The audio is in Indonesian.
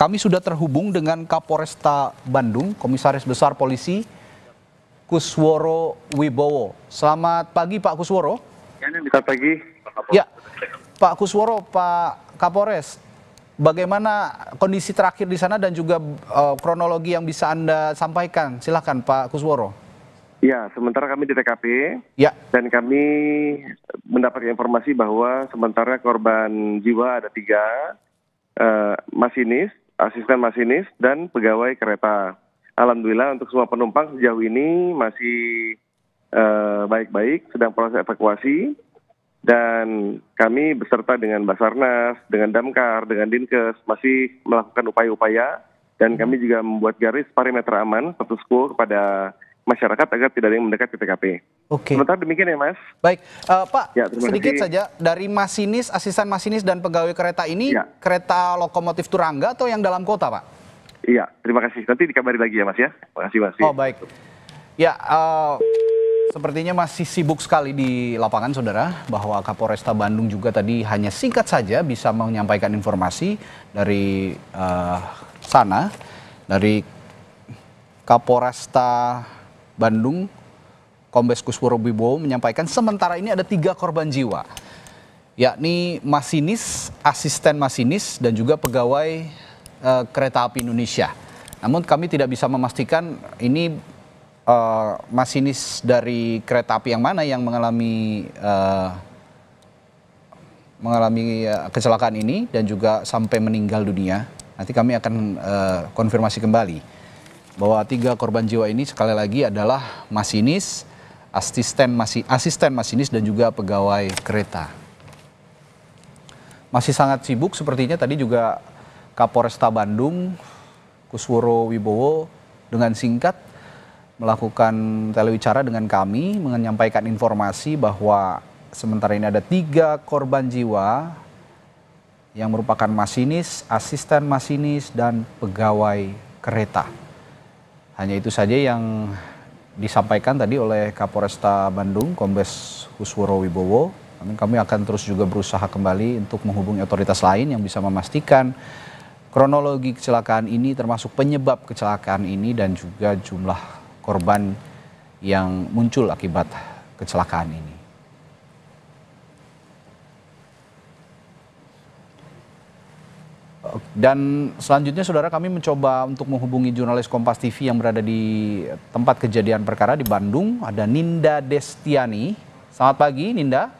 Kami sudah terhubung dengan Kapolresta Bandung, Komisaris Besar Polisi Kusworo Wibowo. Selamat pagi Pak Kusworo. Ya, Selamat pagi. Ya, Pak Kusworo, Pak Kapolres, bagaimana kondisi terakhir di sana dan juga uh, kronologi yang bisa Anda sampaikan? Silahkan Pak Kusworo. Ya, sementara kami di TKP ya. dan kami mendapat informasi bahwa sementara korban jiwa ada tiga, uh, masinis, asisten masinis dan pegawai kereta. Alhamdulillah untuk semua penumpang sejauh ini masih eh, baik-baik, uh, sedang proses evakuasi dan kami beserta dengan Basarnas, dengan Damkar, dengan Dinkes masih melakukan upaya-upaya dan kami juga membuat garis parameter aman status quo kepada masyarakat agar tidak ada yang mendekat ke TKP. Oke. Okay. Sementara demikian ya Mas. Baik, uh, Pak ya, sedikit kasih. saja dari masinis, asisten masinis dan pegawai kereta ini ya. kereta lokomotif Turangga atau yang dalam kota Pak? Iya, terima kasih. Nanti dikabari lagi ya Mas ya. Terima kasih Mas. Oh baik. Ya, uh, sepertinya masih sibuk sekali di lapangan saudara bahwa Kapolresta Bandung juga tadi hanya singkat saja bisa menyampaikan informasi dari uh, sana dari Kapolresta Bandung Kombes Kusworo Bibowo menyampaikan sementara ini ada tiga korban jiwa, yakni masinis, asisten masinis, dan juga pegawai uh, kereta api Indonesia. Namun kami tidak bisa memastikan ini uh, masinis dari kereta api yang mana yang mengalami uh, mengalami kecelakaan ini dan juga sampai meninggal dunia. Nanti kami akan konfirmasi kembali bahwa tiga korban jiwa ini sekali lagi adalah masinis, asisten masih asisten masinis dan juga pegawai kereta. Masih sangat sibuk sepertinya tadi juga Kapolresta Bandung Kusworo Wibowo dengan singkat melakukan telewicara dengan kami menyampaikan informasi bahwa sementara ini ada tiga korban jiwa yang merupakan masinis, asisten masinis, dan pegawai kereta. Hanya itu saja yang disampaikan tadi oleh Kapolresta Bandung, Kombes Husworo Wibowo. Namun kami akan terus juga berusaha kembali untuk menghubungi otoritas lain yang bisa memastikan kronologi kecelakaan ini termasuk penyebab kecelakaan ini dan juga jumlah korban yang muncul akibat kecelakaan ini. Dan selanjutnya saudara kami mencoba untuk menghubungi jurnalis Kompas TV yang berada di tempat kejadian perkara di Bandung. Ada Ninda Destiani. Selamat pagi Ninda.